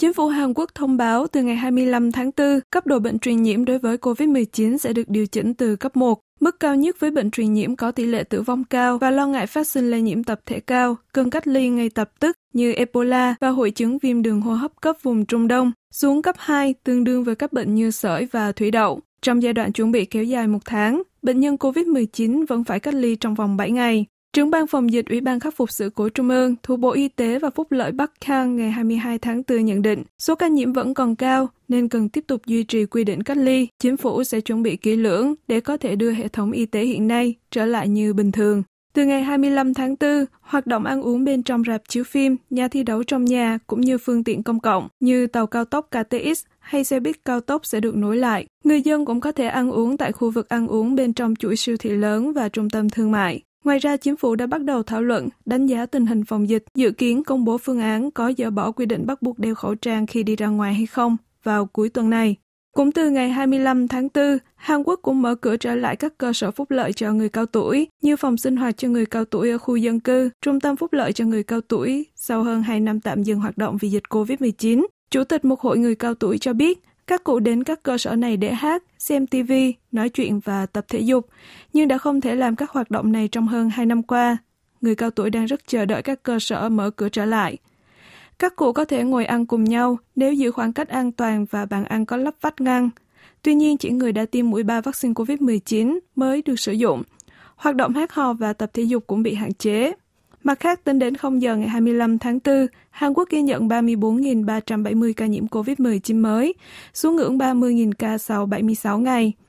Chính phủ Hàn Quốc thông báo từ ngày 25 tháng 4, cấp độ bệnh truyền nhiễm đối với COVID-19 sẽ được điều chỉnh từ cấp 1. Mức cao nhất với bệnh truyền nhiễm có tỷ lệ tử vong cao và lo ngại phát sinh lây nhiễm tập thể cao, cần cách ly ngay tập tức như Ebola và hội chứng viêm đường hô hấp cấp vùng Trung Đông, xuống cấp 2 tương đương với các bệnh như sởi và thủy đậu. Trong giai đoạn chuẩn bị kéo dài một tháng, bệnh nhân COVID-19 vẫn phải cách ly trong vòng 7 ngày. Trưởng ban phòng dịch Ủy ban khắc phục sự cố Trung ương thuộc Bộ Y tế và Phúc lợi Bắc Khang ngày 22 tháng 4 nhận định số ca nhiễm vẫn còn cao nên cần tiếp tục duy trì quy định cách ly. Chính phủ sẽ chuẩn bị kỹ lưỡng để có thể đưa hệ thống y tế hiện nay trở lại như bình thường. Từ ngày 25 tháng 4, hoạt động ăn uống bên trong rạp chiếu phim, nhà thi đấu trong nhà cũng như phương tiện công cộng như tàu cao tốc KTX hay xe buýt cao tốc sẽ được nối lại. Người dân cũng có thể ăn uống tại khu vực ăn uống bên trong chuỗi siêu thị lớn và trung tâm thương mại. Ngoài ra, chính phủ đã bắt đầu thảo luận, đánh giá tình hình phòng dịch, dự kiến công bố phương án có dỡ bỏ quy định bắt buộc đeo khẩu trang khi đi ra ngoài hay không vào cuối tuần này. Cũng từ ngày 25 tháng 4, Hàn Quốc cũng mở cửa trở lại các cơ sở phúc lợi cho người cao tuổi, như phòng sinh hoạt cho người cao tuổi ở khu dân cư, trung tâm phúc lợi cho người cao tuổi, sau hơn 2 năm tạm dừng hoạt động vì dịch COVID-19. Chủ tịch một hội người cao tuổi cho biết, các cụ đến các cơ sở này để hát, xem TV, nói chuyện và tập thể dục, nhưng đã không thể làm các hoạt động này trong hơn 2 năm qua. Người cao tuổi đang rất chờ đợi các cơ sở mở cửa trở lại. Các cụ có thể ngồi ăn cùng nhau nếu giữ khoảng cách an toàn và bàn ăn có lắp vách ngăn. Tuy nhiên, chỉ người đã tiêm mũi 3 vaccine COVID-19 mới được sử dụng. Hoạt động hát hò và tập thể dục cũng bị hạn chế. Mặt khác, tính đến 0 giờ ngày 25 tháng 4, Hàn Quốc ghi nhận 34.370 ca nhiễm COVID-19 mới, xuống ngưỡng 30.000 ca sau 76 ngày.